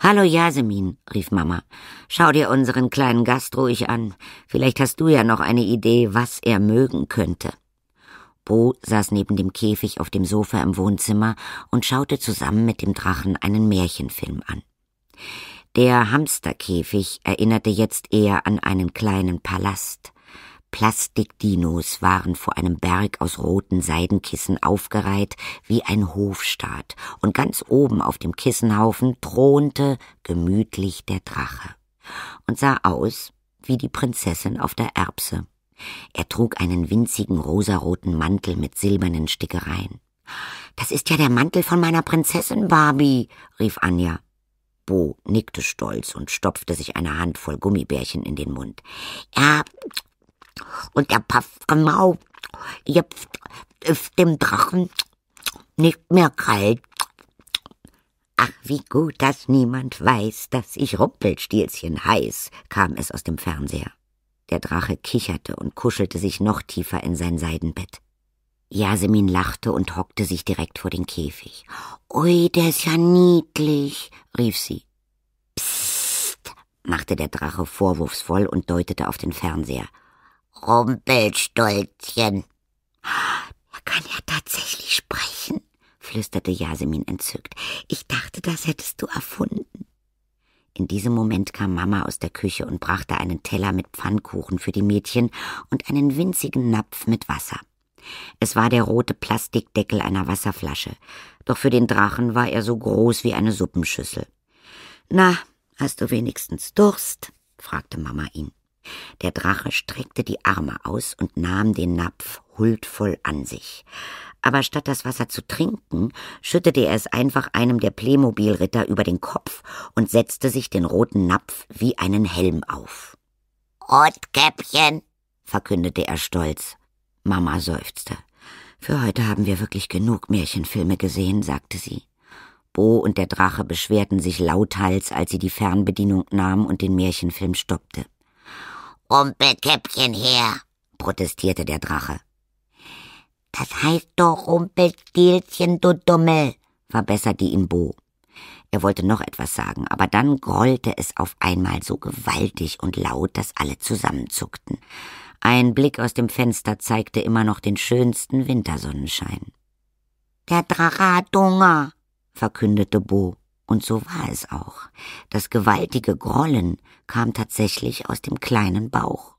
Hallo Jasemin, rief Mama. Schau dir unseren kleinen Gast ruhig an. Vielleicht hast du ja noch eine Idee, was er mögen könnte. Bo saß neben dem Käfig auf dem Sofa im Wohnzimmer und schaute zusammen mit dem Drachen einen Märchenfilm an. Der Hamsterkäfig erinnerte jetzt eher an einen kleinen Palast. Plastikdinos waren vor einem Berg aus roten Seidenkissen aufgereiht wie ein Hofstaat, und ganz oben auf dem Kissenhaufen thronte gemütlich der Drache und sah aus wie die Prinzessin auf der Erbse. Er trug einen winzigen rosaroten Mantel mit silbernen Stickereien. Das ist ja der Mantel von meiner Prinzessin Barbie, rief Anja. Bo nickte stolz und stopfte sich eine Handvoll Gummibärchen in den Mund. Ja, und der passt genau jetzt ist dem Drachen nicht mehr kalt. Ach, wie gut, dass niemand weiß, dass ich Rumpelstilzchen heiß, kam es aus dem Fernseher. Der Drache kicherte und kuschelte sich noch tiefer in sein Seidenbett. Jasmin lachte und hockte sich direkt vor den Käfig. Ui, der ist ja niedlich, rief sie. Psst, machte der Drache vorwurfsvoll und deutete auf den Fernseher. Rumpelstolzchen. Er kann ja tatsächlich sprechen, flüsterte Jasmin entzückt. Ich dachte, das hättest du erfunden. In diesem Moment kam Mama aus der Küche und brachte einen Teller mit Pfannkuchen für die Mädchen und einen winzigen Napf mit Wasser. Es war der rote Plastikdeckel einer Wasserflasche, doch für den Drachen war er so groß wie eine Suppenschüssel. Na, hast du wenigstens Durst? fragte Mama ihn. Der Drache streckte die Arme aus und nahm den Napf huldvoll an sich. Aber statt das Wasser zu trinken, schüttete er es einfach einem der Playmobil-Ritter über den Kopf und setzte sich den roten Napf wie einen Helm auf. Rotkäppchen, verkündete er stolz. Mama seufzte. Für heute haben wir wirklich genug Märchenfilme gesehen, sagte sie. Bo und der Drache beschwerten sich lauthals, als sie die Fernbedienung nahm und den Märchenfilm stoppte. Rumpelkäppchen her, protestierte der Drache. Das heißt doch Rumpelstilzchen, du Dummel, verbesserte ihm Bo. Er wollte noch etwas sagen, aber dann grollte es auf einmal so gewaltig und laut, dass alle zusammenzuckten. Ein Blick aus dem Fenster zeigte immer noch den schönsten Wintersonnenschein. Der Drache hat Hunger, verkündete Bo. Und so war es auch. Das gewaltige Grollen kam tatsächlich aus dem kleinen Bauch.